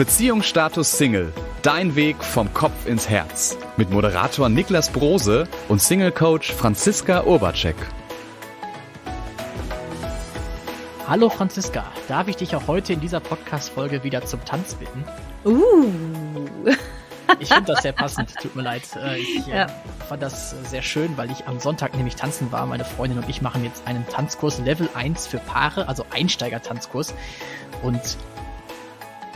Beziehungsstatus Single. Dein Weg vom Kopf ins Herz. Mit Moderator Niklas Brose und Single Coach Franziska Urbacek. Hallo Franziska, darf ich dich auch heute in dieser Podcast-Folge wieder zum Tanz bitten? Uh. Ich finde das sehr passend, tut mir leid. Äh, ich äh, ja. fand das sehr schön, weil ich am Sonntag nämlich tanzen war. Meine Freundin und ich machen jetzt einen Tanzkurs Level 1 für Paare, also Einsteiger-Tanzkurs. Und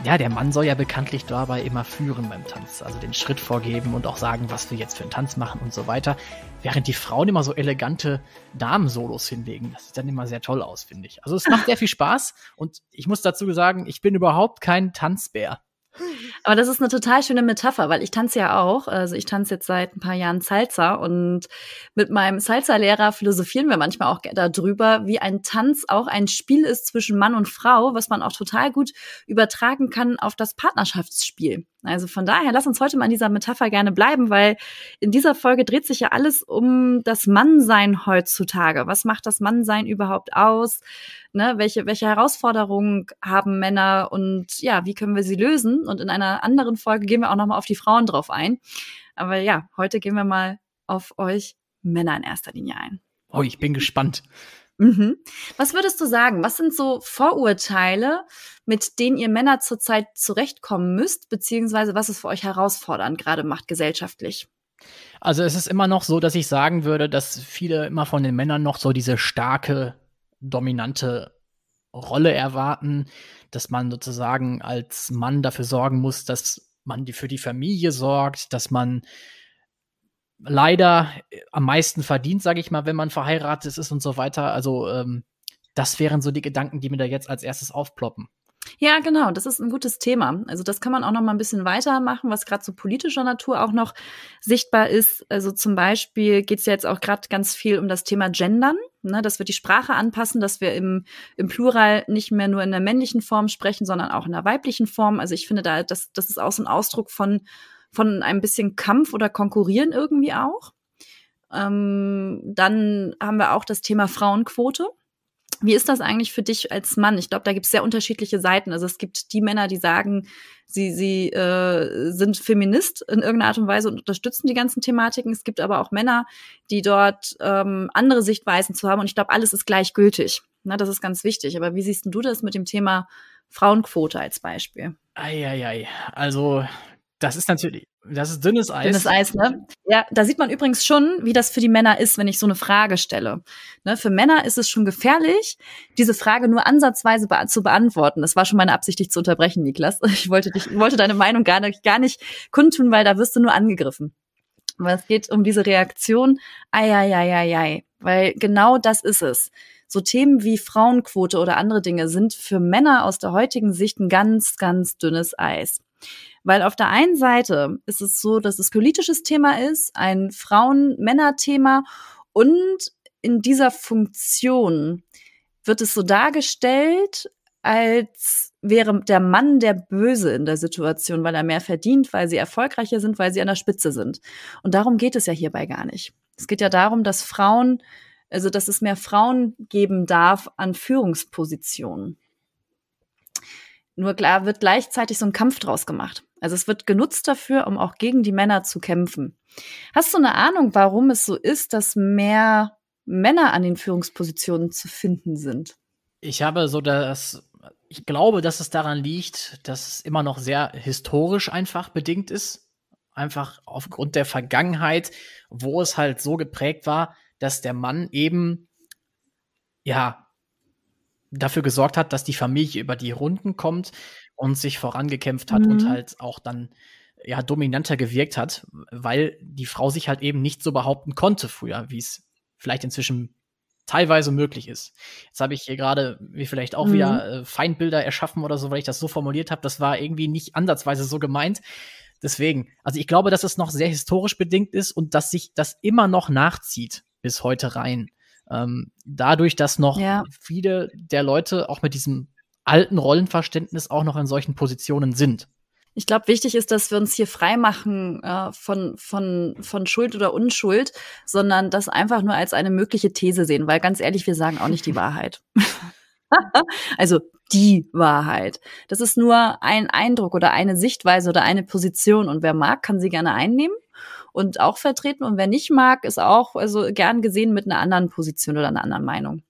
ja, der Mann soll ja bekanntlich dabei immer führen beim Tanz, also den Schritt vorgeben und auch sagen, was wir jetzt für einen Tanz machen und so weiter. Während die Frauen immer so elegante Damen-Solos hinlegen. Das sieht dann immer sehr toll aus, finde ich. Also es macht sehr viel Spaß und ich muss dazu sagen, ich bin überhaupt kein Tanzbär. Aber das ist eine total schöne Metapher, weil ich tanze ja auch. Also ich tanze jetzt seit ein paar Jahren Salsa und mit meinem Salsa-Lehrer philosophieren wir manchmal auch darüber, wie ein Tanz auch ein Spiel ist zwischen Mann und Frau, was man auch total gut übertragen kann auf das Partnerschaftsspiel. Also von daher, lass uns heute mal an dieser Metapher gerne bleiben, weil in dieser Folge dreht sich ja alles um das Mannsein heutzutage. Was macht das Mannsein überhaupt aus? ne, welche, welche Herausforderungen haben Männer und ja, wie können wir sie lösen? Und in einer anderen Folge gehen wir auch nochmal auf die Frauen drauf ein. Aber ja, heute gehen wir mal auf euch Männer in erster Linie ein. Oh, ich bin gespannt. Mhm. Was würdest du sagen? Was sind so Vorurteile, mit denen ihr Männer zurzeit zurechtkommen müsst, beziehungsweise was es für euch herausfordernd gerade macht gesellschaftlich? Also es ist immer noch so, dass ich sagen würde, dass viele immer von den Männern noch so diese starke dominante Rolle erwarten, dass man sozusagen als Mann dafür sorgen muss, dass man die für die Familie sorgt, dass man leider äh, am meisten verdient, sage ich mal, wenn man verheiratet ist und so weiter. Also ähm, das wären so die Gedanken, die mir da jetzt als erstes aufploppen. Ja, genau. Das ist ein gutes Thema. Also das kann man auch noch mal ein bisschen weitermachen, was gerade so politischer Natur auch noch sichtbar ist. Also zum Beispiel geht es ja jetzt auch gerade ganz viel um das Thema Gendern, ne? dass wir die Sprache anpassen, dass wir im, im Plural nicht mehr nur in der männlichen Form sprechen, sondern auch in der weiblichen Form. Also ich finde da, das, das ist auch so ein Ausdruck von, von ein bisschen Kampf oder Konkurrieren irgendwie auch. Ähm, dann haben wir auch das Thema Frauenquote wie ist das eigentlich für dich als Mann? Ich glaube, da gibt es sehr unterschiedliche Seiten. Also es gibt die Männer, die sagen, sie, sie äh, sind Feminist in irgendeiner Art und Weise und unterstützen die ganzen Thematiken. Es gibt aber auch Männer, die dort ähm, andere Sichtweisen zu haben. Und ich glaube, alles ist gleichgültig. Ne, das ist ganz wichtig. Aber wie siehst du das mit dem Thema Frauenquote als Beispiel? Eieiei. Ei, ei. Also das ist natürlich, das ist dünnes Eis. Dünnes Eis, ne? Ja, da sieht man übrigens schon, wie das für die Männer ist, wenn ich so eine Frage stelle. Ne? Für Männer ist es schon gefährlich, diese Frage nur ansatzweise be zu beantworten. Das war schon meine Absicht, dich zu unterbrechen, Niklas. Ich wollte dich, wollte deine Meinung gar nicht, gar nicht kundtun, weil da wirst du nur angegriffen. Aber es geht um diese Reaktion, ei, ei, ei, ei, ei. Weil genau das ist es. So Themen wie Frauenquote oder andere Dinge sind für Männer aus der heutigen Sicht ein ganz, ganz dünnes Eis. Weil auf der einen Seite ist es so, dass es politisches Thema ist, ein Frauen-Männer-Thema und in dieser Funktion wird es so dargestellt, als wäre der Mann der Böse in der Situation, weil er mehr verdient, weil sie erfolgreicher sind, weil sie an der Spitze sind. Und darum geht es ja hierbei gar nicht. Es geht ja darum, dass Frauen, also dass es mehr Frauen geben darf an Führungspositionen. Nur klar wird gleichzeitig so ein Kampf draus gemacht. Also es wird genutzt dafür, um auch gegen die Männer zu kämpfen. Hast du eine Ahnung, warum es so ist, dass mehr Männer an den Führungspositionen zu finden sind? Ich habe so das, ich glaube, dass es daran liegt, dass es immer noch sehr historisch einfach bedingt ist. Einfach aufgrund der Vergangenheit, wo es halt so geprägt war, dass der Mann eben, ja, dafür gesorgt hat, dass die Familie über die Runden kommt und sich vorangekämpft hat mhm. und halt auch dann ja dominanter gewirkt hat, weil die Frau sich halt eben nicht so behaupten konnte früher, wie es vielleicht inzwischen teilweise möglich ist. Jetzt habe ich hier gerade wie vielleicht auch mhm. wieder äh, Feindbilder erschaffen oder so, weil ich das so formuliert habe. Das war irgendwie nicht ansatzweise so gemeint. Deswegen, also ich glaube, dass es noch sehr historisch bedingt ist und dass sich das immer noch nachzieht bis heute rein. Ähm, dadurch, dass noch ja. viele der Leute auch mit diesem alten Rollenverständnis auch noch in solchen Positionen sind. Ich glaube, wichtig ist, dass wir uns hier freimachen äh, von, von, von Schuld oder Unschuld, sondern das einfach nur als eine mögliche These sehen, weil ganz ehrlich, wir sagen auch nicht die Wahrheit. also die Wahrheit. Das ist nur ein Eindruck oder eine Sichtweise oder eine Position und wer mag, kann sie gerne einnehmen und auch vertreten. Und wer nicht mag, ist auch also gern gesehen mit einer anderen Position oder einer anderen Meinung.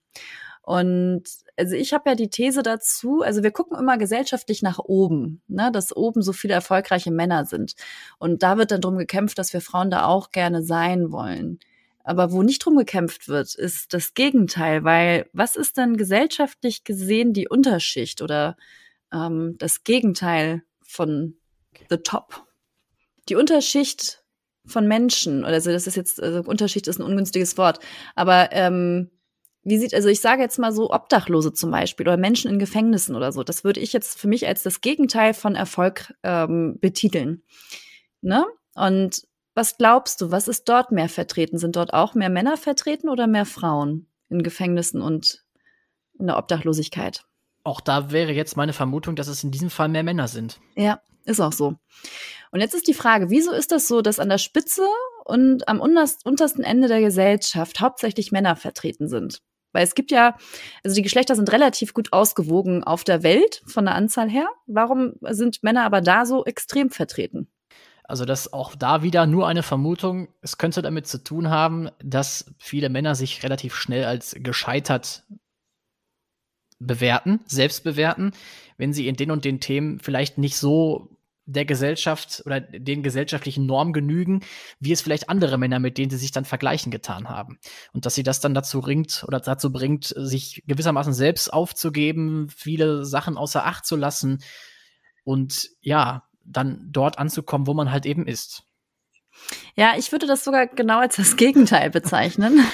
Und also ich habe ja die These dazu, also wir gucken immer gesellschaftlich nach oben, ne, dass oben so viele erfolgreiche Männer sind. Und da wird dann drum gekämpft, dass wir Frauen da auch gerne sein wollen. Aber wo nicht drum gekämpft wird, ist das Gegenteil, weil was ist denn gesellschaftlich gesehen die Unterschicht oder ähm, das Gegenteil von the top? Die Unterschicht von Menschen oder so. Also das ist jetzt, also Unterschicht ist ein ungünstiges Wort. Aber ähm, wie sieht, also ich sage jetzt mal so Obdachlose zum Beispiel oder Menschen in Gefängnissen oder so. Das würde ich jetzt für mich als das Gegenteil von Erfolg ähm, betiteln. Ne? Und was glaubst du, was ist dort mehr vertreten? Sind dort auch mehr Männer vertreten oder mehr Frauen in Gefängnissen und in der Obdachlosigkeit? Auch da wäre jetzt meine Vermutung, dass es in diesem Fall mehr Männer sind. Ja. Ist auch so. Und jetzt ist die Frage, wieso ist das so, dass an der Spitze und am untersten Ende der Gesellschaft hauptsächlich Männer vertreten sind? Weil es gibt ja, also die Geschlechter sind relativ gut ausgewogen auf der Welt von der Anzahl her. Warum sind Männer aber da so extrem vertreten? Also das auch da wieder nur eine Vermutung. Es könnte damit zu tun haben, dass viele Männer sich relativ schnell als gescheitert bewerten, selbst bewerten, wenn sie in den und den Themen vielleicht nicht so der Gesellschaft oder den gesellschaftlichen Normen genügen, wie es vielleicht andere Männer, mit denen sie sich dann vergleichen, getan haben. Und dass sie das dann dazu bringt oder dazu bringt, sich gewissermaßen selbst aufzugeben, viele Sachen außer Acht zu lassen und ja, dann dort anzukommen, wo man halt eben ist. Ja, ich würde das sogar genau als das Gegenteil bezeichnen.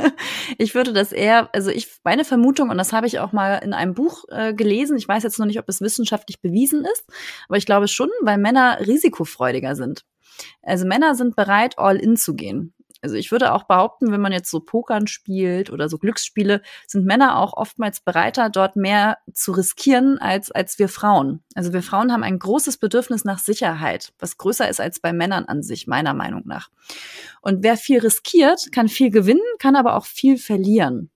ich würde das eher, also ich, meine Vermutung, und das habe ich auch mal in einem Buch äh, gelesen, ich weiß jetzt noch nicht, ob es wissenschaftlich bewiesen ist, aber ich glaube schon, weil Männer risikofreudiger sind. Also Männer sind bereit, all in zu gehen. Also ich würde auch behaupten, wenn man jetzt so Pokern spielt oder so Glücksspiele, sind Männer auch oftmals bereiter, dort mehr zu riskieren als, als wir Frauen. Also wir Frauen haben ein großes Bedürfnis nach Sicherheit, was größer ist als bei Männern an sich, meiner Meinung nach. Und wer viel riskiert, kann viel gewinnen, kann aber auch viel verlieren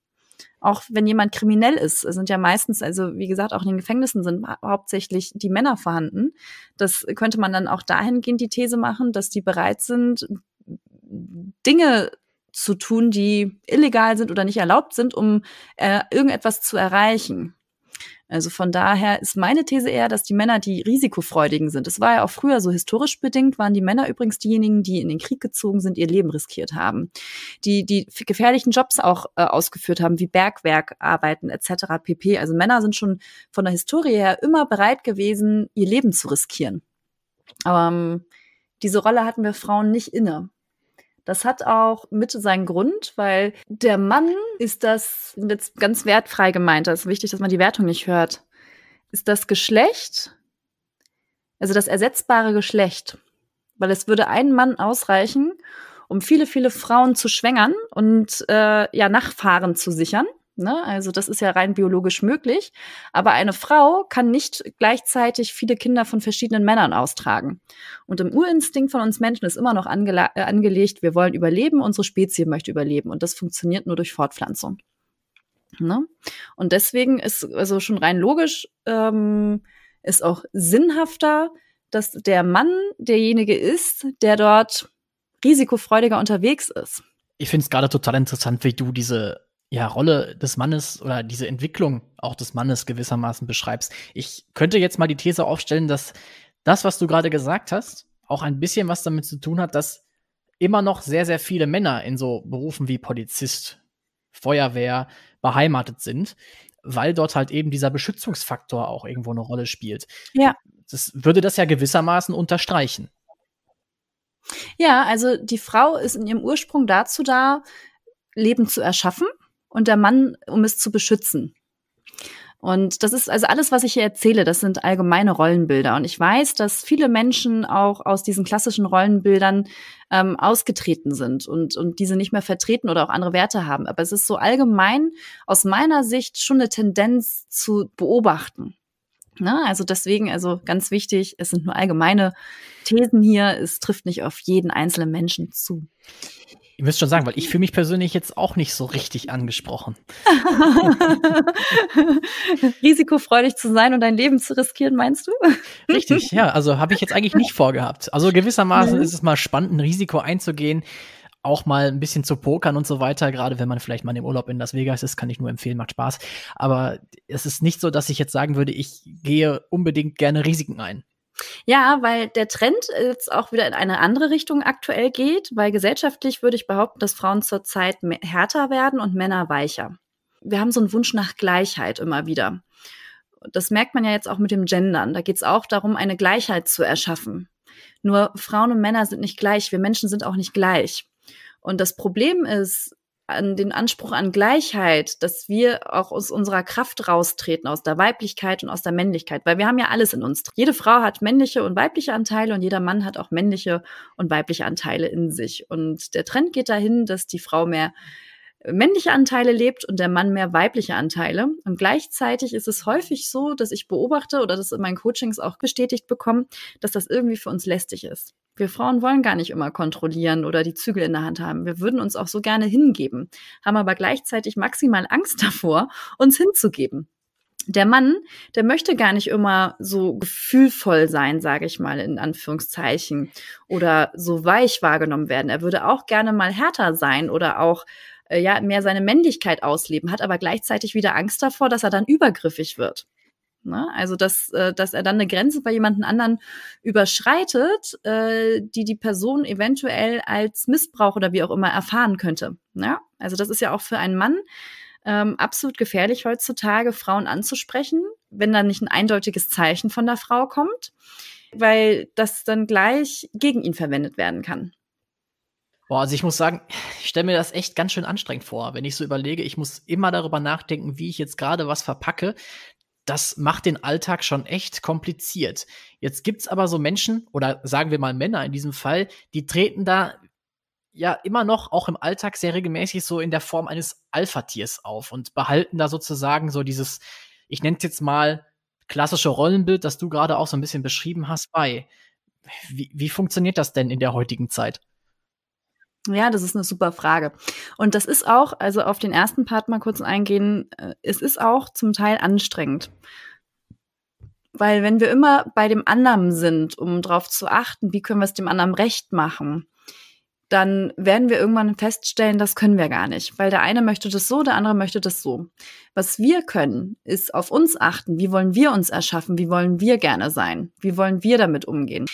auch wenn jemand kriminell ist, sind ja meistens, also wie gesagt, auch in den Gefängnissen sind hauptsächlich die Männer vorhanden. Das könnte man dann auch dahingehend die These machen, dass die bereit sind, Dinge zu tun, die illegal sind oder nicht erlaubt sind, um äh, irgendetwas zu erreichen. Also von daher ist meine These eher, dass die Männer die risikofreudigen sind. Es war ja auch früher so historisch bedingt, waren die Männer übrigens diejenigen, die in den Krieg gezogen sind, ihr Leben riskiert haben, die die gefährlichen Jobs auch äh, ausgeführt haben, wie Bergwerkarbeiten etc. pp. Also Männer sind schon von der Historie her immer bereit gewesen, ihr Leben zu riskieren. Aber ähm, diese Rolle hatten wir Frauen nicht inne. Das hat auch Mitte seinen Grund, weil der Mann ist das jetzt ganz wertfrei gemeint. Das ist wichtig, dass man die Wertung nicht hört. Ist das Geschlecht, also das ersetzbare Geschlecht, weil es würde einen Mann ausreichen, um viele, viele Frauen zu schwängern und äh, ja Nachfahren zu sichern. Ne? Also das ist ja rein biologisch möglich. Aber eine Frau kann nicht gleichzeitig viele Kinder von verschiedenen Männern austragen. Und im Urinstinkt von uns Menschen ist immer noch ange äh, angelegt, wir wollen überleben, unsere Spezies möchte überleben. Und das funktioniert nur durch Fortpflanzung. Ne? Und deswegen ist also schon rein logisch, ähm, ist auch sinnhafter, dass der Mann derjenige ist, der dort risikofreudiger unterwegs ist. Ich finde es gerade total interessant, wie du diese ja, Rolle des Mannes oder diese Entwicklung auch des Mannes gewissermaßen beschreibst. Ich könnte jetzt mal die These aufstellen, dass das, was du gerade gesagt hast, auch ein bisschen was damit zu tun hat, dass immer noch sehr, sehr viele Männer in so Berufen wie Polizist, Feuerwehr beheimatet sind, weil dort halt eben dieser Beschützungsfaktor auch irgendwo eine Rolle spielt. Ja. Das würde das ja gewissermaßen unterstreichen. Ja, also die Frau ist in ihrem Ursprung dazu da, Leben zu erschaffen und der Mann, um es zu beschützen. Und das ist also alles, was ich hier erzähle, das sind allgemeine Rollenbilder. Und ich weiß, dass viele Menschen auch aus diesen klassischen Rollenbildern ähm, ausgetreten sind und, und diese nicht mehr vertreten oder auch andere Werte haben. Aber es ist so allgemein aus meiner Sicht schon eine Tendenz zu beobachten. Na, ne? also deswegen, also ganz wichtig, es sind nur allgemeine Thesen hier, es trifft nicht auf jeden einzelnen Menschen zu. Ihr müsst schon sagen, weil ich fühle mich persönlich jetzt auch nicht so richtig angesprochen. Risikofreudig zu sein und dein Leben zu riskieren, meinst du? richtig, ja. Also habe ich jetzt eigentlich nicht vorgehabt. Also gewissermaßen mhm. ist es mal spannend, ein Risiko einzugehen, auch mal ein bisschen zu pokern und so weiter. Gerade wenn man vielleicht mal im Urlaub in Las Vegas ist, kann ich nur empfehlen, macht Spaß. Aber es ist nicht so, dass ich jetzt sagen würde, ich gehe unbedingt gerne Risiken ein. Ja, weil der Trend jetzt auch wieder in eine andere Richtung aktuell geht, weil gesellschaftlich würde ich behaupten, dass Frauen zurzeit härter werden und Männer weicher. Wir haben so einen Wunsch nach Gleichheit immer wieder. Das merkt man ja jetzt auch mit dem Gendern. Da geht es auch darum, eine Gleichheit zu erschaffen. Nur Frauen und Männer sind nicht gleich, wir Menschen sind auch nicht gleich. Und das Problem ist, an den Anspruch an Gleichheit, dass wir auch aus unserer Kraft raustreten, aus der Weiblichkeit und aus der Männlichkeit, weil wir haben ja alles in uns. Jede Frau hat männliche und weibliche Anteile und jeder Mann hat auch männliche und weibliche Anteile in sich. Und der Trend geht dahin, dass die Frau mehr männliche Anteile lebt und der Mann mehr weibliche Anteile. Und gleichzeitig ist es häufig so, dass ich beobachte oder das in meinen Coachings auch bestätigt bekomme, dass das irgendwie für uns lästig ist. Wir Frauen wollen gar nicht immer kontrollieren oder die Zügel in der Hand haben. Wir würden uns auch so gerne hingeben, haben aber gleichzeitig maximal Angst davor, uns hinzugeben. Der Mann, der möchte gar nicht immer so gefühlvoll sein, sage ich mal in Anführungszeichen, oder so weich wahrgenommen werden. Er würde auch gerne mal härter sein oder auch äh, ja, mehr seine Männlichkeit ausleben, hat aber gleichzeitig wieder Angst davor, dass er dann übergriffig wird. Ne? Also, dass, äh, dass er dann eine Grenze bei jemandem anderen überschreitet, äh, die die Person eventuell als Missbrauch oder wie auch immer erfahren könnte. Ja? Also, das ist ja auch für einen Mann ähm, absolut gefährlich heutzutage, Frauen anzusprechen, wenn dann nicht ein eindeutiges Zeichen von der Frau kommt, weil das dann gleich gegen ihn verwendet werden kann. Boah, also ich muss sagen, ich stelle mir das echt ganz schön anstrengend vor, wenn ich so überlege, ich muss immer darüber nachdenken, wie ich jetzt gerade was verpacke. Das macht den Alltag schon echt kompliziert. Jetzt gibt's aber so Menschen, oder sagen wir mal Männer in diesem Fall, die treten da ja immer noch auch im Alltag sehr regelmäßig so in der Form eines Alpha-Tiers auf und behalten da sozusagen so dieses, ich nenne es jetzt mal klassische Rollenbild, das du gerade auch so ein bisschen beschrieben hast, bei. Wie, wie funktioniert das denn in der heutigen Zeit? Ja, das ist eine super Frage. Und das ist auch, also auf den ersten Part mal kurz eingehen, äh, es ist auch zum Teil anstrengend. Weil wenn wir immer bei dem anderen sind, um darauf zu achten, wie können wir es dem anderen recht machen, dann werden wir irgendwann feststellen, das können wir gar nicht, weil der eine möchte das so, der andere möchte das so. Was wir können, ist auf uns achten. Wie wollen wir uns erschaffen? Wie wollen wir gerne sein? Wie wollen wir damit umgehen?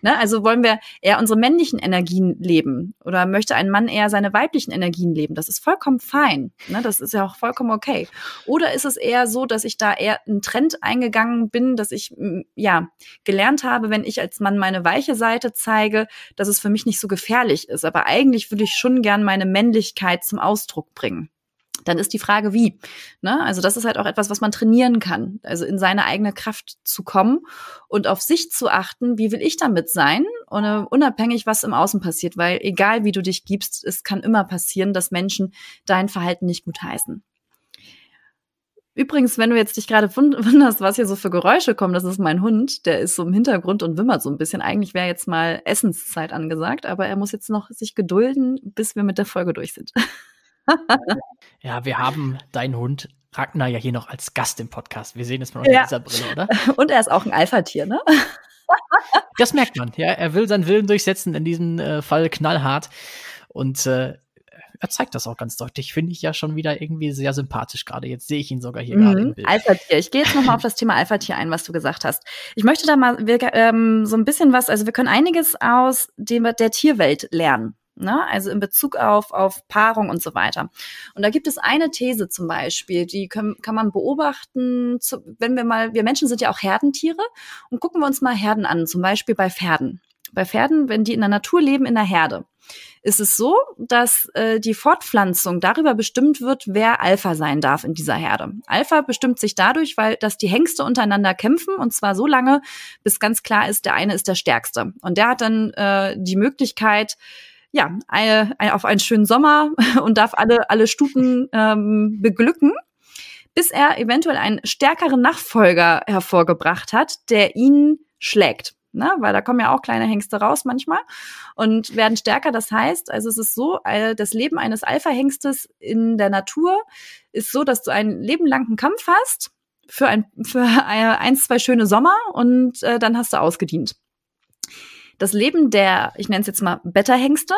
Ne? Also wollen wir eher unsere männlichen Energien leben oder möchte ein Mann eher seine weiblichen Energien leben? Das ist vollkommen fein. Ne? Das ist ja auch vollkommen okay. Oder ist es eher so, dass ich da eher einen Trend eingegangen bin, dass ich ja gelernt habe, wenn ich als Mann meine weiche Seite zeige, dass es für mich nicht so gefährlich ist aber eigentlich würde ich schon gern meine Männlichkeit zum Ausdruck bringen dann ist die Frage, wie. Ne? Also das ist halt auch etwas, was man trainieren kann. Also in seine eigene Kraft zu kommen und auf sich zu achten, wie will ich damit sein, unabhängig, was im Außen passiert. Weil egal, wie du dich gibst, es kann immer passieren, dass Menschen dein Verhalten nicht gut heißen. Übrigens, wenn du jetzt dich gerade wunderst, was hier so für Geräusche kommen, das ist mein Hund, der ist so im Hintergrund und wimmert so ein bisschen. Eigentlich wäre jetzt mal Essenszeit angesagt, aber er muss jetzt noch sich gedulden, bis wir mit der Folge durch sind. ja, wir haben deinen Hund Ragnar ja hier noch als Gast im Podcast. Wir sehen es mal unter ja. dieser Brille, oder? Und er ist auch ein Alpha-Tier, ne? das merkt man, ja. Er will seinen Willen durchsetzen, in diesem äh, Fall knallhart. Und äh, er zeigt das auch ganz deutlich. Finde ich ja schon wieder irgendwie sehr sympathisch gerade. Jetzt sehe ich ihn sogar hier mhm. gerade im Bild. Alpha-Tier. Ich gehe jetzt nochmal auf das Thema Alpha-Tier ein, was du gesagt hast. Ich möchte da mal wir, ähm, so ein bisschen was, also wir können einiges aus dem, der Tierwelt lernen. Ne? Also in Bezug auf, auf Paarung und so weiter. Und da gibt es eine These zum Beispiel, die können, kann man beobachten, zu, wenn wir mal, wir Menschen sind ja auch Herdentiere und gucken wir uns mal Herden an, zum Beispiel bei Pferden bei Pferden, wenn die in der Natur leben, in der Herde, ist es so, dass äh, die Fortpflanzung darüber bestimmt wird, wer Alpha sein darf in dieser Herde. Alpha bestimmt sich dadurch, weil dass die Hengste untereinander kämpfen und zwar so lange, bis ganz klar ist, der eine ist der Stärkste. Und der hat dann äh, die Möglichkeit, ja, eine, eine, auf einen schönen Sommer und darf alle, alle Stuten ähm, beglücken bis er eventuell einen stärkeren Nachfolger hervorgebracht hat, der ihn schlägt ne? weil da kommen ja auch kleine Hengste raus manchmal und werden stärker. Das heißt, also es ist so, das Leben eines Alpha-Hengstes in der Natur ist so, dass du einen lebenlangen Kampf hast für ein für ein, zwei schöne Sommer und äh, dann hast du ausgedient. Das Leben der, ich nenne es jetzt mal Beta-Hengste,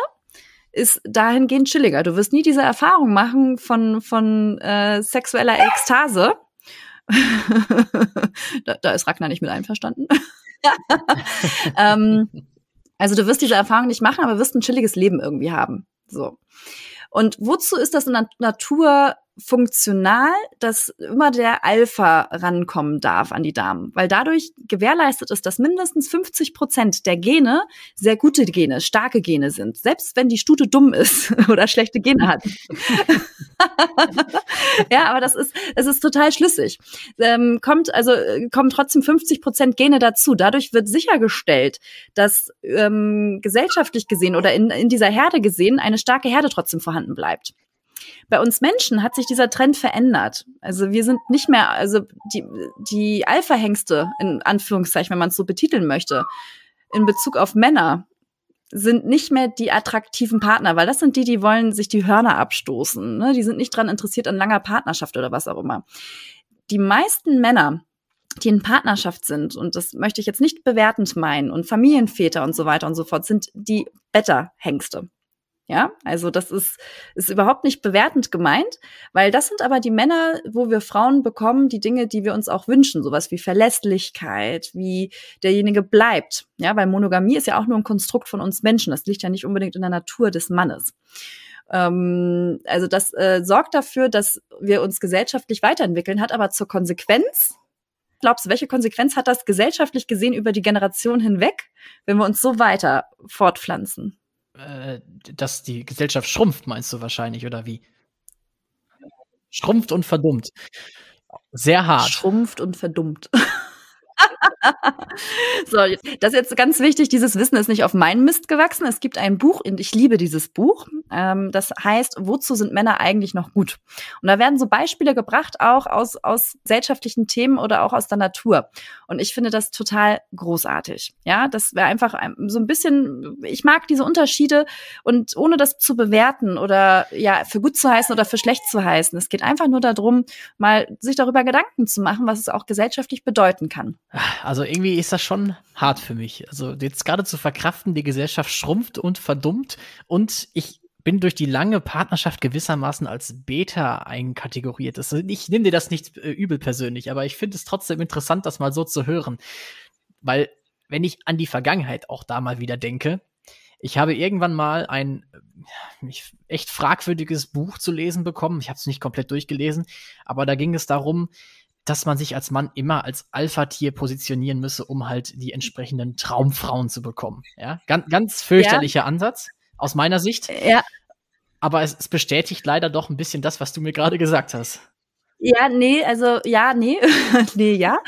ist dahingehend chilliger. Du wirst nie diese Erfahrung machen von, von äh, sexueller Ekstase. da, da ist Ragnar nicht mit einverstanden. ähm, also du wirst diese Erfahrung nicht machen, aber wirst ein chilliges Leben irgendwie haben. So. Und wozu ist das in der Natur funktional, dass immer der Alpha rankommen darf an die Damen, weil dadurch gewährleistet ist, dass mindestens 50 Prozent der Gene sehr gute Gene, starke Gene sind, selbst wenn die Stute dumm ist oder schlechte Gene hat. ja, aber das ist, es ist total schlüssig. Ähm, kommt also äh, kommen trotzdem 50 Prozent Gene dazu. Dadurch wird sichergestellt, dass ähm, gesellschaftlich gesehen oder in, in dieser Herde gesehen eine starke Herde trotzdem vorhanden bleibt. Bei uns Menschen hat sich dieser Trend verändert. Also wir sind nicht mehr, also die, die Alpha-Hengste, in Anführungszeichen, wenn man es so betiteln möchte, in Bezug auf Männer sind nicht mehr die attraktiven Partner, weil das sind die, die wollen sich die Hörner abstoßen. Ne? Die sind nicht daran interessiert an langer Partnerschaft oder was auch immer. Die meisten Männer, die in Partnerschaft sind, und das möchte ich jetzt nicht bewertend meinen, und Familienväter und so weiter und so fort, sind die Better-Hengste. Ja, also das ist, ist überhaupt nicht bewertend gemeint, weil das sind aber die Männer, wo wir Frauen bekommen, die Dinge, die wir uns auch wünschen, sowas wie Verlässlichkeit, wie derjenige bleibt. Ja, weil Monogamie ist ja auch nur ein Konstrukt von uns Menschen. Das liegt ja nicht unbedingt in der Natur des Mannes ähm, also das äh, sorgt dafür, dass wir uns gesellschaftlich weiterentwickeln, hat aber zur Konsequenz, glaubst du, welche Konsequenz hat das gesellschaftlich gesehen über die Generation hinweg, wenn wir uns so weiter fortpflanzen? Äh, dass die Gesellschaft schrumpft, meinst du wahrscheinlich, oder wie? Schrumpft und verdummt. Sehr hart. Schrumpft und verdummt. so, das ist jetzt ganz wichtig. Dieses Wissen ist nicht auf meinen Mist gewachsen. Es gibt ein Buch und ich liebe dieses Buch. Ähm, das heißt, wozu sind Männer eigentlich noch gut? Und da werden so Beispiele gebracht, auch aus, aus gesellschaftlichen Themen oder auch aus der Natur. Und ich finde das total großartig. Ja, das wäre einfach so ein bisschen, ich mag diese Unterschiede und ohne das zu bewerten oder ja, für gut zu heißen oder für schlecht zu heißen. Es geht einfach nur darum, mal sich darüber Gedanken zu machen, was es auch gesellschaftlich bedeuten kann. Also irgendwie ist das schon hart für mich. Also jetzt gerade zu verkraften, die Gesellschaft schrumpft und verdummt und ich bin durch die lange Partnerschaft gewissermaßen als Beta einkategoriert. Also ich nehme dir das nicht äh, übel persönlich, aber ich finde es trotzdem interessant, das mal so zu hören. Weil wenn ich an die Vergangenheit auch da mal wieder denke, ich habe irgendwann mal ein äh, echt fragwürdiges Buch zu lesen bekommen. Ich habe es nicht komplett durchgelesen, aber da ging es darum, dass man sich als Mann immer als Alpha-Tier positionieren müsse, um halt die entsprechenden Traumfrauen zu bekommen. Ja, ganz, ganz fürchterlicher ja. Ansatz aus meiner Sicht. Ja. Aber es, es bestätigt leider doch ein bisschen das, was du mir gerade gesagt hast. Ja, nee, also ja, nee, nee, ja.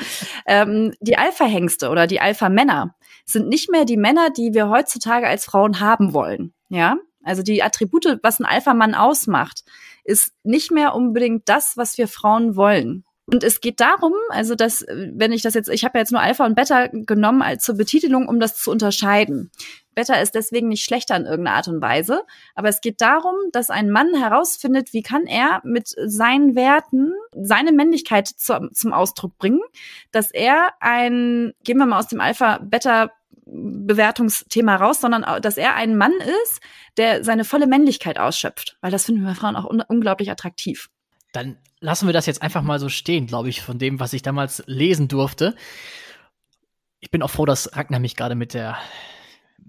Ähm, die Alpha-Hengste oder die Alpha-Männer sind nicht mehr die Männer, die wir heutzutage als Frauen haben wollen. Ja, also die Attribute, was ein Alpha-Mann ausmacht, ist nicht mehr unbedingt das, was wir Frauen wollen. Und es geht darum, also dass, äh, wenn ich das jetzt, ich habe ja jetzt nur Alpha und Beta genommen als zur Betitelung, um das zu unterscheiden. Beta ist deswegen nicht schlechter in irgendeiner Art und Weise, aber es geht darum, dass ein Mann herausfindet, wie kann er mit seinen Werten seine Männlichkeit zu, zum Ausdruck bringen, dass er ein, gehen wir mal aus dem Alpha-Beta Bewertungsthema raus, sondern dass er ein Mann ist, der seine volle Männlichkeit ausschöpft, weil das finden wir Frauen auch un unglaublich attraktiv. Dann lassen wir das jetzt einfach mal so stehen, glaube ich, von dem, was ich damals lesen durfte. Ich bin auch froh, dass Ragnar mich gerade mit der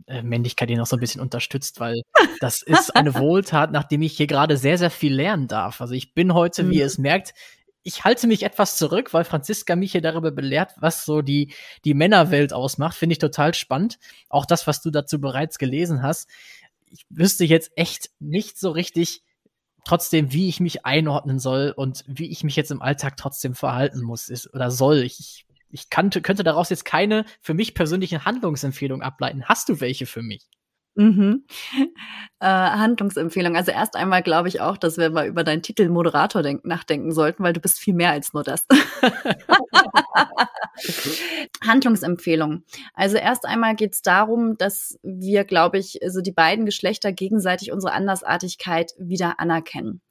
äh, Männlichkeit hier noch so ein bisschen unterstützt, weil das ist eine Wohltat, nachdem ich hier gerade sehr, sehr viel lernen darf. Also ich bin heute, mhm. wie ihr mhm. es merkt, ich halte mich etwas zurück, weil Franziska mich hier darüber belehrt, was so die, die Männerwelt ausmacht. Finde ich total spannend. Auch das, was du dazu bereits gelesen hast. Ich wüsste jetzt echt nicht so richtig, trotzdem, wie ich mich einordnen soll und wie ich mich jetzt im Alltag trotzdem verhalten muss ist, oder soll. Ich, ich kannte, könnte daraus jetzt keine für mich persönlichen Handlungsempfehlungen ableiten. Hast du welche für mich? Mhm. Äh, Handlungsempfehlung. Also erst einmal glaube ich auch, dass wir mal über deinen Titel Moderator nachdenken sollten, weil du bist viel mehr als nur das. Handlungsempfehlung. Also erst einmal geht es darum, dass wir, glaube ich, so also die beiden Geschlechter gegenseitig unsere Andersartigkeit wieder anerkennen.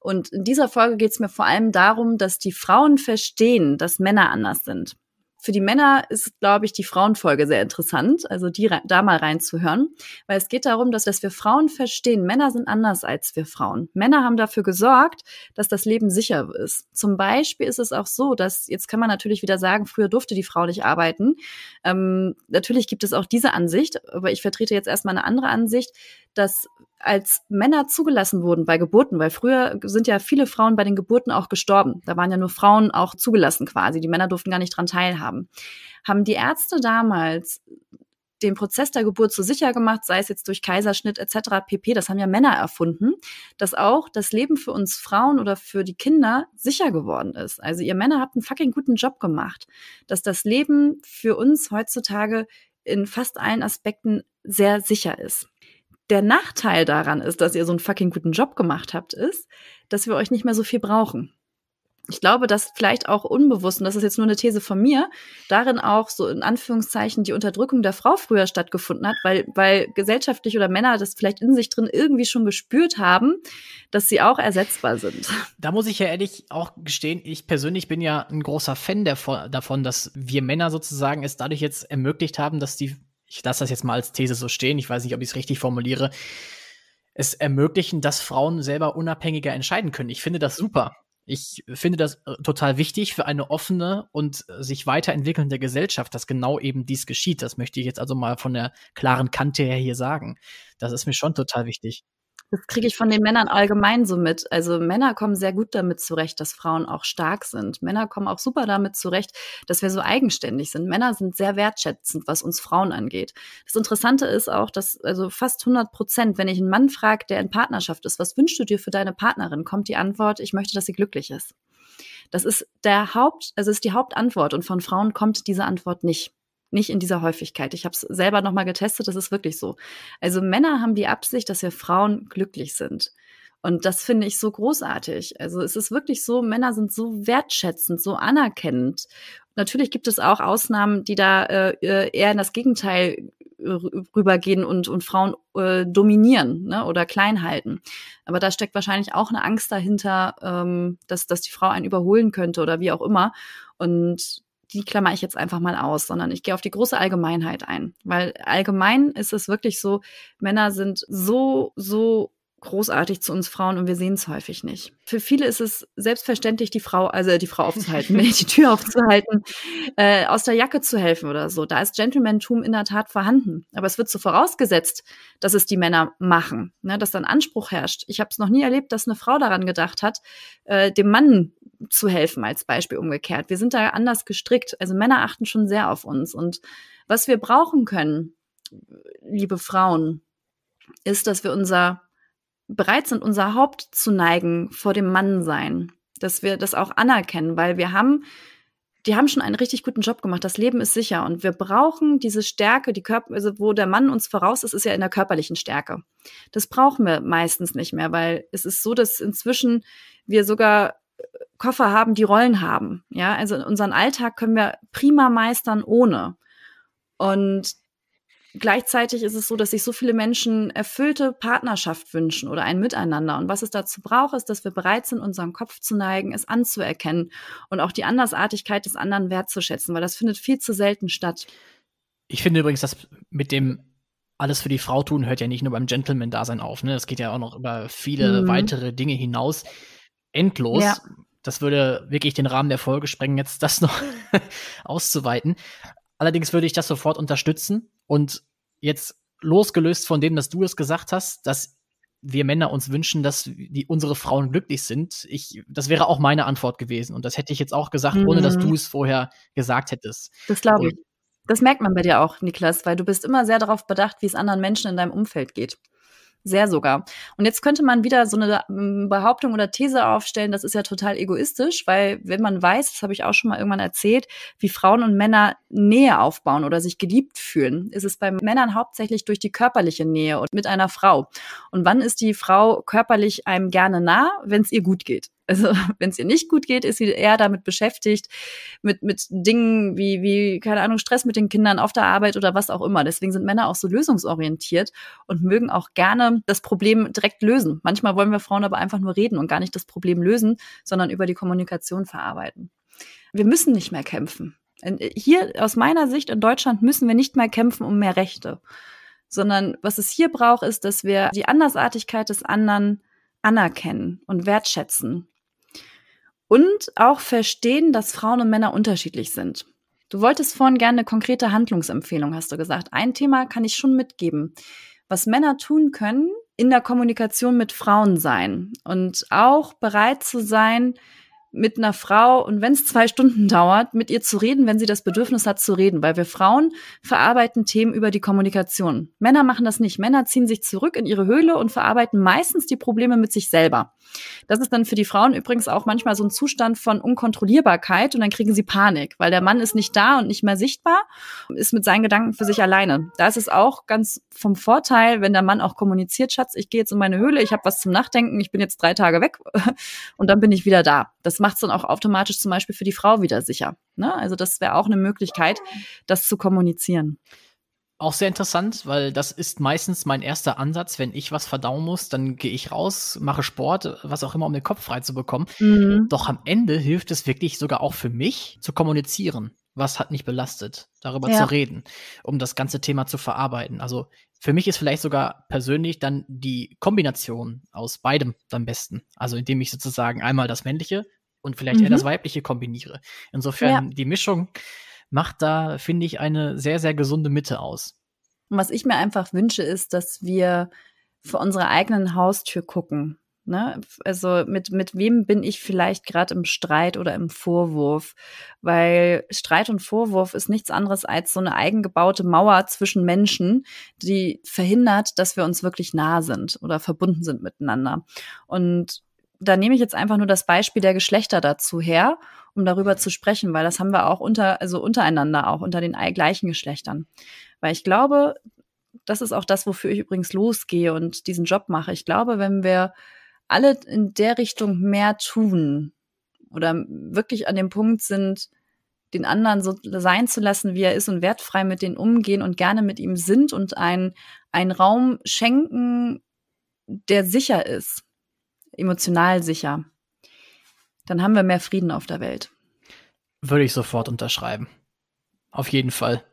Und in dieser Folge geht es mir vor allem darum, dass die Frauen verstehen, dass Männer anders sind für die Männer ist, glaube ich, die Frauenfolge sehr interessant, also die da mal reinzuhören, weil es geht darum, dass, dass wir Frauen verstehen, Männer sind anders als wir Frauen. Männer haben dafür gesorgt, dass das Leben sicher ist. Zum Beispiel ist es auch so, dass, jetzt kann man natürlich wieder sagen, früher durfte die Frau nicht arbeiten. Ähm, natürlich gibt es auch diese Ansicht, aber ich vertrete jetzt erstmal eine andere Ansicht, dass als Männer zugelassen wurden bei Geburten, weil früher sind ja viele Frauen bei den Geburten auch gestorben. Da waren ja nur Frauen auch zugelassen quasi. Die Männer durften gar nicht dran teilhaben. Haben die Ärzte damals den Prozess der Geburt so sicher gemacht, sei es jetzt durch Kaiserschnitt etc. pp. Das haben ja Männer erfunden, dass auch das Leben für uns Frauen oder für die Kinder sicher geworden ist. Also ihr Männer habt einen fucking guten Job gemacht, dass das Leben für uns heutzutage in fast allen Aspekten sehr sicher ist der Nachteil daran ist, dass ihr so einen fucking guten Job gemacht habt, ist, dass wir euch nicht mehr so viel brauchen. Ich glaube, dass vielleicht auch unbewusst, und das ist jetzt nur eine These von mir, darin auch so in Anführungszeichen die Unterdrückung der Frau früher stattgefunden hat, weil, weil gesellschaftlich oder Männer das vielleicht in sich drin irgendwie schon gespürt haben, dass sie auch ersetzbar sind. Da muss ich ja ehrlich auch gestehen, ich persönlich bin ja ein großer Fan davon, dass wir Männer sozusagen es dadurch jetzt ermöglicht haben, dass die ich lasse das jetzt mal als These so stehen, ich weiß nicht, ob ich es richtig formuliere, es ermöglichen, dass Frauen selber unabhängiger entscheiden können. Ich finde das super. Ich finde das äh, total wichtig für eine offene und äh, sich weiterentwickelnde Gesellschaft, dass genau eben dies geschieht. Das möchte ich jetzt also mal von der klaren Kante her hier sagen. Das ist mir schon total wichtig das kriege ich von den Männern allgemein so mit. Also Männer kommen sehr gut damit zurecht, dass Frauen auch stark sind. Männer kommen auch super damit zurecht, dass wir so eigenständig sind. Männer sind sehr wertschätzend, was uns Frauen angeht. Das Interessante ist auch, dass also fast 100 Prozent, wenn ich einen Mann frage, der in Partnerschaft ist, was wünschst du dir für deine Partnerin, kommt die Antwort, ich möchte, dass sie glücklich ist. Das ist der Haupt, also ist die Hauptantwort und von Frauen kommt diese Antwort nicht nicht in dieser Häufigkeit. Ich habe es selber nochmal getestet, das ist wirklich so. Also Männer haben die Absicht, dass wir Frauen glücklich sind. Und das finde ich so großartig. Also es ist wirklich so, Männer sind so wertschätzend, so anerkennend. Natürlich gibt es auch Ausnahmen, die da äh, äh eher in das Gegenteil äh, rübergehen und, und Frauen äh, dominieren ne, oder klein halten. Aber da steckt wahrscheinlich auch eine Angst dahinter, ähm, dass, dass die Frau einen überholen könnte oder wie auch immer. Und die klammer ich jetzt einfach mal aus, sondern ich gehe auf die große Allgemeinheit ein. Weil allgemein ist es wirklich so, Männer sind so, so großartig zu uns Frauen und wir sehen es häufig nicht. Für viele ist es selbstverständlich, die Frau, also die Frau aufzuhalten, die Tür aufzuhalten, äh, aus der Jacke zu helfen oder so. Da ist Gentlemantum in der Tat vorhanden. Aber es wird so vorausgesetzt, dass es die Männer machen, ne, dass dann Anspruch herrscht. Ich habe es noch nie erlebt, dass eine Frau daran gedacht hat, äh, dem Mann zu helfen als Beispiel umgekehrt. Wir sind da anders gestrickt. Also Männer achten schon sehr auf uns. Und was wir brauchen können, liebe Frauen, ist, dass wir unser bereit sind, unser Haupt zu neigen vor dem Mann sein. Dass wir das auch anerkennen, weil wir haben, die haben schon einen richtig guten Job gemacht. Das Leben ist sicher und wir brauchen diese Stärke, die Körper, also wo der Mann uns voraus ist, ist ja in der körperlichen Stärke. Das brauchen wir meistens nicht mehr, weil es ist so, dass inzwischen wir sogar Koffer haben, die Rollen haben. Ja, also unseren Alltag können wir prima meistern ohne. Und gleichzeitig ist es so, dass sich so viele Menschen erfüllte Partnerschaft wünschen oder ein Miteinander. Und was es dazu braucht, ist, dass wir bereit sind, unseren Kopf zu neigen, es anzuerkennen und auch die Andersartigkeit des anderen wertzuschätzen, weil das findet viel zu selten statt. Ich finde übrigens, dass mit dem alles für die Frau tun hört ja nicht nur beim Gentleman-Dasein auf. Ne? Das geht ja auch noch über viele mhm. weitere Dinge hinaus. Endlos. Ja das würde wirklich den Rahmen der Folge sprengen, jetzt das noch auszuweiten. Allerdings würde ich das sofort unterstützen und jetzt losgelöst von dem, dass du es gesagt hast, dass wir Männer uns wünschen, dass die, unsere Frauen glücklich sind. Ich, das wäre auch meine Antwort gewesen. Und das hätte ich jetzt auch gesagt, ohne dass du mhm. es vorher gesagt hättest. Das glaube ich. das merkt man bei dir auch, Niklas, weil du bist immer sehr darauf bedacht, wie es anderen Menschen in deinem Umfeld geht. Sehr sogar. Und jetzt könnte man wieder so eine ähm, Behauptung oder These aufstellen, das ist ja total egoistisch, weil wenn man weiß, das habe ich auch schon mal irgendwann erzählt, wie Frauen und Männer Nähe aufbauen oder sich geliebt fühlen, ist es bei Männern hauptsächlich durch die körperliche Nähe und mit einer Frau. Und wann ist die Frau körperlich einem gerne nah, wenn es ihr gut geht? Also wenn es ihr nicht gut geht, ist sie eher damit beschäftigt, mit, mit Dingen wie, wie, keine Ahnung, Stress mit den Kindern auf der Arbeit oder was auch immer. Deswegen sind Männer auch so lösungsorientiert und mögen auch gerne das Problem direkt lösen. Manchmal wollen wir Frauen aber einfach nur reden und gar nicht das Problem lösen, sondern über die Kommunikation verarbeiten. Wir müssen nicht mehr kämpfen. Hier aus meiner Sicht in Deutschland müssen wir nicht mehr kämpfen um mehr Rechte, sondern was es hier braucht, ist, dass wir die Andersartigkeit des anderen anerkennen und wertschätzen und auch verstehen, dass Frauen und Männer unterschiedlich sind. Du wolltest vorhin gerne eine konkrete Handlungsempfehlung, hast du gesagt. Ein Thema kann ich schon mitgeben. Was Männer tun können, in der Kommunikation mit Frauen sein und auch bereit zu sein, mit einer Frau und wenn es zwei Stunden dauert, mit ihr zu reden, wenn sie das Bedürfnis hat zu reden, weil wir Frauen verarbeiten Themen über die Kommunikation. Männer machen das nicht. Männer ziehen sich zurück in ihre Höhle und verarbeiten meistens die Probleme mit sich selber. Das ist dann für die Frauen übrigens auch manchmal so ein Zustand von Unkontrollierbarkeit und dann kriegen sie Panik, weil der Mann ist nicht da und nicht mehr sichtbar, ist mit seinen Gedanken für sich alleine. Da ist es auch ganz vom Vorteil, wenn der Mann auch kommuniziert, Schatz, ich gehe jetzt in meine Höhle, ich habe was zum Nachdenken, ich bin jetzt drei Tage weg und dann bin ich wieder da. Das macht es dann auch automatisch zum Beispiel für die Frau wieder sicher. Ne? Also das wäre auch eine Möglichkeit, das zu kommunizieren auch sehr interessant, weil das ist meistens mein erster Ansatz. Wenn ich was verdauen muss, dann gehe ich raus, mache Sport, was auch immer, um den Kopf frei zu bekommen. Mhm. Doch am Ende hilft es wirklich sogar auch für mich zu kommunizieren. Was hat mich belastet? Darüber ja. zu reden, um das ganze Thema zu verarbeiten. Also für mich ist vielleicht sogar persönlich dann die Kombination aus beidem am besten. Also indem ich sozusagen einmal das Männliche und vielleicht mhm. eher das mhm. Weibliche kombiniere. Insofern ja. die Mischung macht da, finde ich, eine sehr, sehr gesunde Mitte aus. Und was ich mir einfach wünsche, ist, dass wir vor unserer eigenen Haustür gucken. Ne? Also mit, mit wem bin ich vielleicht gerade im Streit oder im Vorwurf? Weil Streit und Vorwurf ist nichts anderes als so eine eigengebaute Mauer zwischen Menschen, die verhindert, dass wir uns wirklich nah sind oder verbunden sind miteinander. Und da nehme ich jetzt einfach nur das Beispiel der Geschlechter dazu her um darüber zu sprechen, weil das haben wir auch unter, also untereinander auch, unter den gleichen Geschlechtern. Weil ich glaube, das ist auch das, wofür ich übrigens losgehe und diesen Job mache. Ich glaube, wenn wir alle in der Richtung mehr tun oder wirklich an dem Punkt sind, den anderen so sein zu lassen, wie er ist und wertfrei mit denen umgehen und gerne mit ihm sind und einen, einen Raum schenken, der sicher ist, emotional sicher, dann haben wir mehr Frieden auf der Welt. Würde ich sofort unterschreiben. Auf jeden Fall.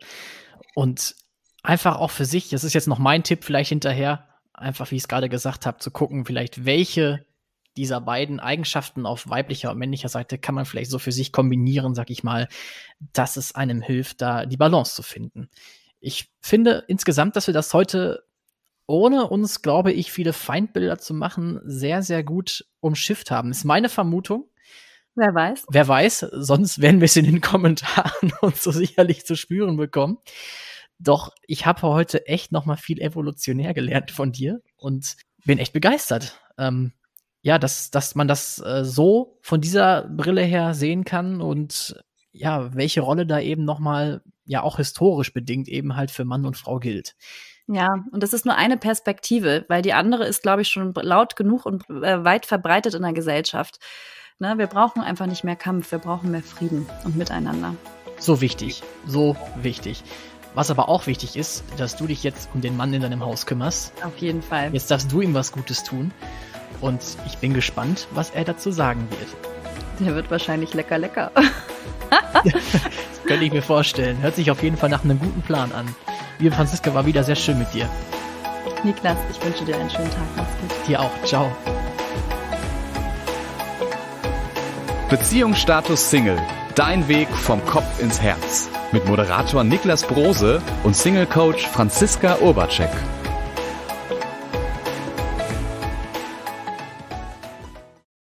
Und einfach auch für sich, das ist jetzt noch mein Tipp vielleicht hinterher, einfach wie ich es gerade gesagt habe, zu gucken, vielleicht welche dieser beiden Eigenschaften auf weiblicher und männlicher Seite kann man vielleicht so für sich kombinieren, sag ich mal, dass es einem hilft, da die Balance zu finden. Ich finde insgesamt, dass wir das heute ohne uns, glaube ich, viele Feindbilder zu machen, sehr, sehr gut umschifft haben. Ist meine Vermutung. Wer weiß. Wer weiß, sonst werden wir es in den Kommentaren uns so sicherlich zu spüren bekommen. Doch ich habe heute echt noch mal viel evolutionär gelernt von dir und bin echt begeistert. Ähm, ja, dass, dass man das äh, so von dieser Brille her sehen kann und ja, welche Rolle da eben noch mal ja auch historisch bedingt eben halt für Mann und Frau gilt. Ja, und das ist nur eine Perspektive, weil die andere ist, glaube ich, schon laut genug und äh, weit verbreitet in der Gesellschaft. Ne? Wir brauchen einfach nicht mehr Kampf, wir brauchen mehr Frieden und Miteinander. So wichtig, so wichtig. Was aber auch wichtig ist, dass du dich jetzt um den Mann in deinem Haus kümmerst. Auf jeden Fall. Jetzt darfst du ihm was Gutes tun. Und ich bin gespannt, was er dazu sagen wird. Der wird wahrscheinlich lecker, lecker. das könnte ich mir vorstellen. Hört sich auf jeden Fall nach einem guten Plan an. Liebe Franziska, war wieder sehr schön mit dir. Niklas, ich wünsche dir einen schönen Tag. Mach's gut. Dir auch. Ciao. Beziehungsstatus Single. Dein Weg vom Kopf ins Herz. Mit Moderator Niklas Brose und Single Coach Franziska Urbacek.